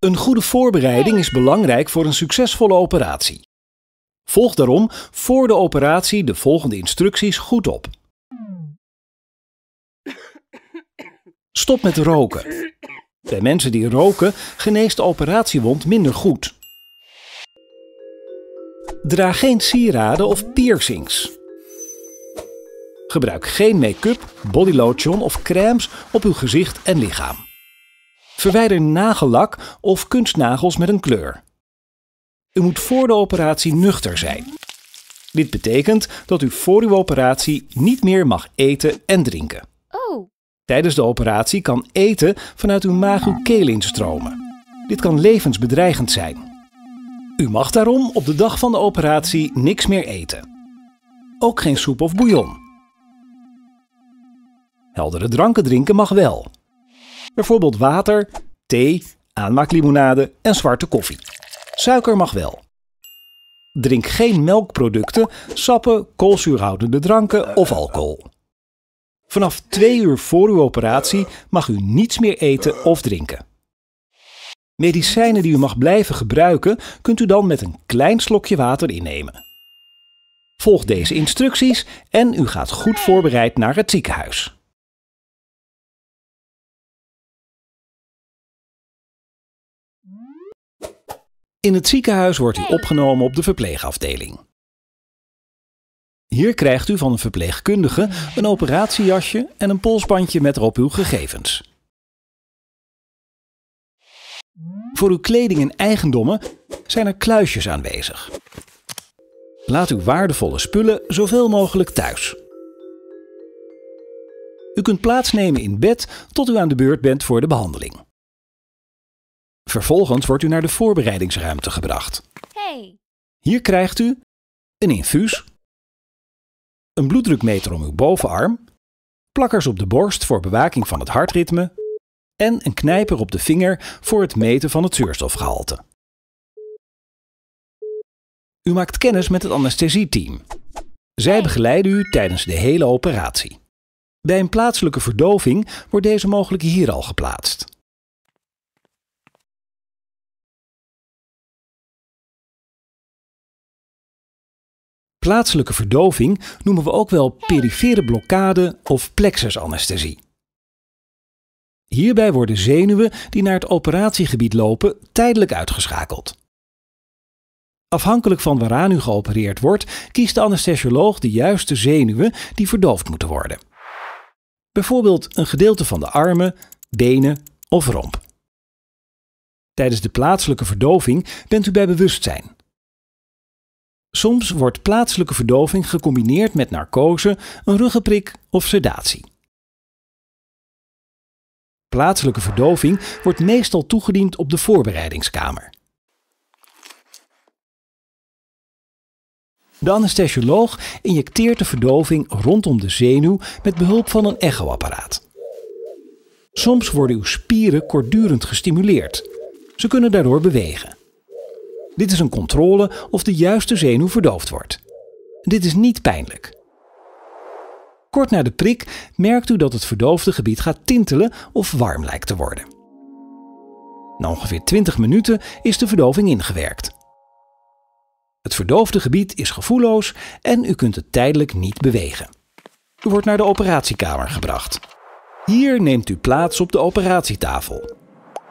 Een goede voorbereiding is belangrijk voor een succesvolle operatie. Volg daarom voor de operatie de volgende instructies goed op. Stop met roken. Bij mensen die roken geneest de operatiewond minder goed. Draag geen sieraden of piercings. Gebruik geen make-up, bodylotion of crèmes op uw gezicht en lichaam. Verwijder nagellak of kunstnagels met een kleur. U moet voor de operatie nuchter zijn. Dit betekent dat u voor uw operatie niet meer mag eten en drinken. Oh. Tijdens de operatie kan eten vanuit uw maag uw keel instromen. Dit kan levensbedreigend zijn. U mag daarom op de dag van de operatie niks meer eten. Ook geen soep of bouillon. Heldere dranken drinken mag wel. Bijvoorbeeld water, thee, aanmaaklimonade en zwarte koffie. Suiker mag wel. Drink geen melkproducten, sappen, koolzuurhoudende dranken of alcohol. Vanaf twee uur voor uw operatie mag u niets meer eten of drinken. Medicijnen die u mag blijven gebruiken, kunt u dan met een klein slokje water innemen. Volg deze instructies en u gaat goed voorbereid naar het ziekenhuis. In het ziekenhuis wordt u opgenomen op de verpleegafdeling. Hier krijgt u van een verpleegkundige een operatiejasje en een polsbandje met erop uw gegevens. Voor uw kleding en eigendommen zijn er kluisjes aanwezig. Laat uw waardevolle spullen zoveel mogelijk thuis. U kunt plaatsnemen in bed tot u aan de beurt bent voor de behandeling. Vervolgens wordt u naar de voorbereidingsruimte gebracht. Hey. Hier krijgt u een infuus, een bloeddrukmeter om uw bovenarm, plakkers op de borst voor bewaking van het hartritme en een knijper op de vinger voor het meten van het zuurstofgehalte. U maakt kennis met het anesthesieteam. Zij begeleiden u tijdens de hele operatie. Bij een plaatselijke verdoving wordt deze mogelijk hier al geplaatst. Plaatselijke verdoving noemen we ook wel perifere blokkade of plexusanesthesie. Hierbij worden zenuwen die naar het operatiegebied lopen tijdelijk uitgeschakeld. Afhankelijk van waaraan u geopereerd wordt, kiest de anesthesioloog de juiste zenuwen die verdoofd moeten worden. Bijvoorbeeld een gedeelte van de armen, benen of romp. Tijdens de plaatselijke verdoving bent u bij bewustzijn Soms wordt plaatselijke verdoving gecombineerd met narcose, een ruggenprik of sedatie. Plaatselijke verdoving wordt meestal toegediend op de voorbereidingskamer. De anesthesioloog injecteert de verdoving rondom de zenuw met behulp van een echoapparaat. Soms worden uw spieren kortdurend gestimuleerd. Ze kunnen daardoor bewegen. Dit is een controle of de juiste zenuw verdoofd wordt. Dit is niet pijnlijk. Kort na de prik merkt u dat het verdoofde gebied gaat tintelen of warm lijkt te worden. Na ongeveer 20 minuten is de verdoving ingewerkt. Het verdoofde gebied is gevoelloos en u kunt het tijdelijk niet bewegen. U wordt naar de operatiekamer gebracht. Hier neemt u plaats op de operatietafel.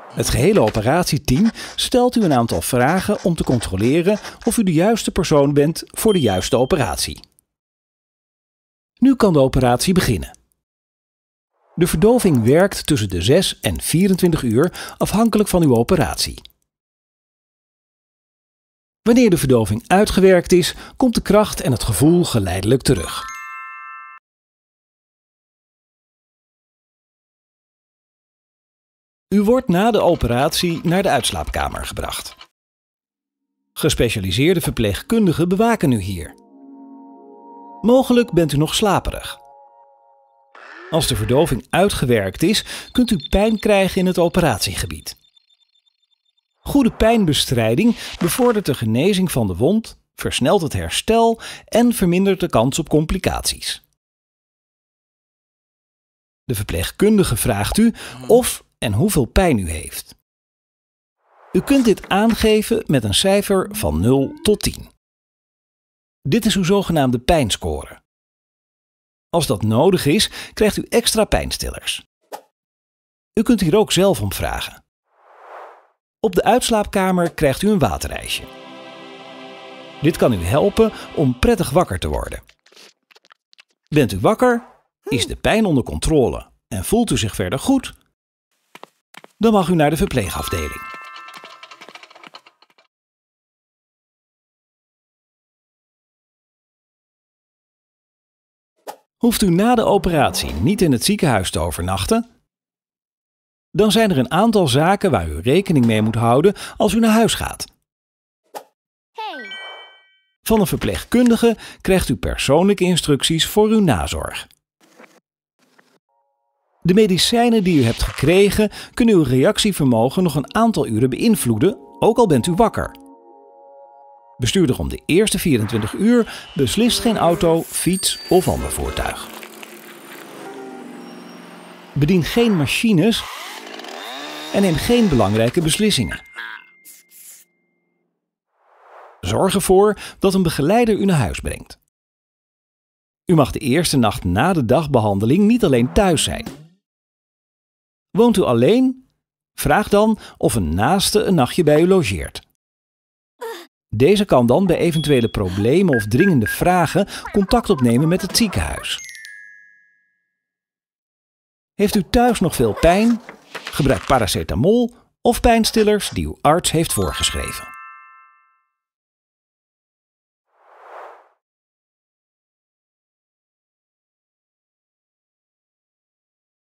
Het gehele operatieteam stelt u een aantal vragen om te controleren of u de juiste persoon bent voor de juiste operatie. Nu kan de operatie beginnen. De verdoving werkt tussen de 6 en 24 uur afhankelijk van uw operatie. Wanneer de verdoving uitgewerkt is, komt de kracht en het gevoel geleidelijk terug. U wordt na de operatie naar de uitslaapkamer gebracht. Gespecialiseerde verpleegkundigen bewaken u hier. Mogelijk bent u nog slaperig. Als de verdoving uitgewerkt is, kunt u pijn krijgen in het operatiegebied. Goede pijnbestrijding bevordert de genezing van de wond, versnelt het herstel en vermindert de kans op complicaties. De verpleegkundige vraagt u of en hoeveel pijn u heeft. U kunt dit aangeven met een cijfer van 0 tot 10. Dit is uw zogenaamde pijnscore. Als dat nodig is, krijgt u extra pijnstillers. U kunt hier ook zelf om vragen. Op de uitslaapkamer krijgt u een waterijsje. Dit kan u helpen om prettig wakker te worden. Bent u wakker, is de pijn onder controle en voelt u zich verder goed, dan mag u naar de verpleegafdeling. Hoeft u na de operatie niet in het ziekenhuis te overnachten? Dan zijn er een aantal zaken waar u rekening mee moet houden als u naar huis gaat. Van een verpleegkundige krijgt u persoonlijke instructies voor uw nazorg. De medicijnen die u hebt gekregen kunnen uw reactievermogen nog een aantal uren beïnvloeden, ook al bent u wakker. Bestuurder om de eerste 24 uur beslist geen auto, fiets of ander voertuig. Bedien geen machines en neem geen belangrijke beslissingen. Zorg ervoor dat een begeleider u naar huis brengt. U mag de eerste nacht na de dagbehandeling niet alleen thuis zijn. Woont u alleen? Vraag dan of een naaste een nachtje bij u logeert. Deze kan dan bij eventuele problemen of dringende vragen contact opnemen met het ziekenhuis. Heeft u thuis nog veel pijn? Gebruik paracetamol of pijnstillers die uw arts heeft voorgeschreven.